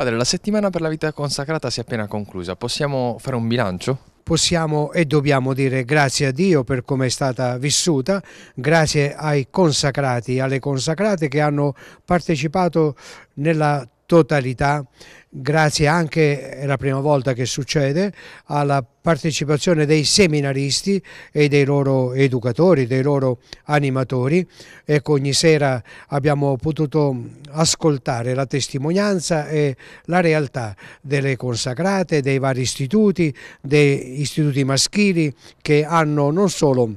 Padre, la settimana per la vita consacrata si è appena conclusa, possiamo fare un bilancio? Possiamo e dobbiamo dire grazie a Dio per come è stata vissuta, grazie ai consacrati, alle consacrate che hanno partecipato nella totalità, grazie anche, è la prima volta che succede, alla partecipazione dei seminaristi e dei loro educatori, dei loro animatori. Ecco, ogni sera abbiamo potuto ascoltare la testimonianza e la realtà delle consacrate, dei vari istituti, dei istituti maschili che hanno non solo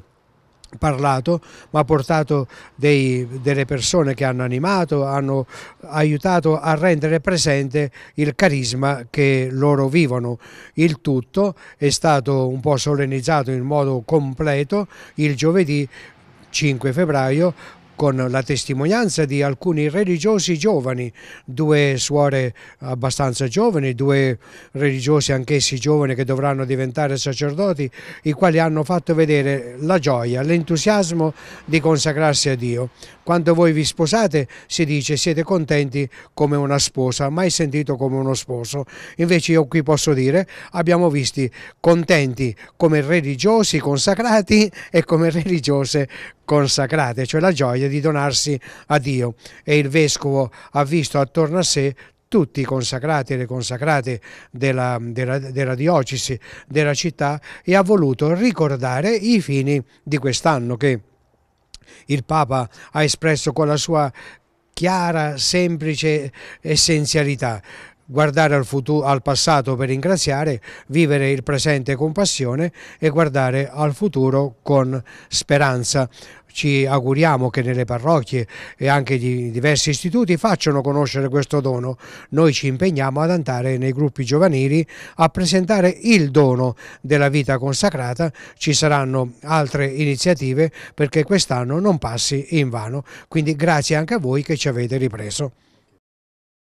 parlato, ma ha portato dei, delle persone che hanno animato, hanno aiutato a rendere presente il carisma che loro vivono. Il tutto è stato un po' solennizzato in modo completo il giovedì 5 febbraio con la testimonianza di alcuni religiosi giovani, due suore abbastanza giovani, due religiosi anch'essi giovani che dovranno diventare sacerdoti, i quali hanno fatto vedere la gioia, l'entusiasmo di consacrarsi a Dio. Quando voi vi sposate si dice siete contenti come una sposa, mai sentito come uno sposo. Invece io qui posso dire abbiamo visti contenti come religiosi consacrati e come religiose consacrate, cioè la gioia di donarsi a Dio. E il Vescovo ha visto attorno a sé tutti i consacrati e le consacrate della, della, della, diocesi, della città e ha voluto ricordare i fini di quest'anno che il Papa ha espresso con la sua chiara, semplice essenzialità guardare al, futuro, al passato per ringraziare, vivere il presente con passione e guardare al futuro con speranza ci auguriamo che nelle parrocchie e anche di diversi istituti facciano conoscere questo dono. Noi ci impegniamo ad andare nei gruppi giovanili a presentare il dono della vita consacrata, ci saranno altre iniziative perché quest'anno non passi in vano. Quindi grazie anche a voi che ci avete ripreso.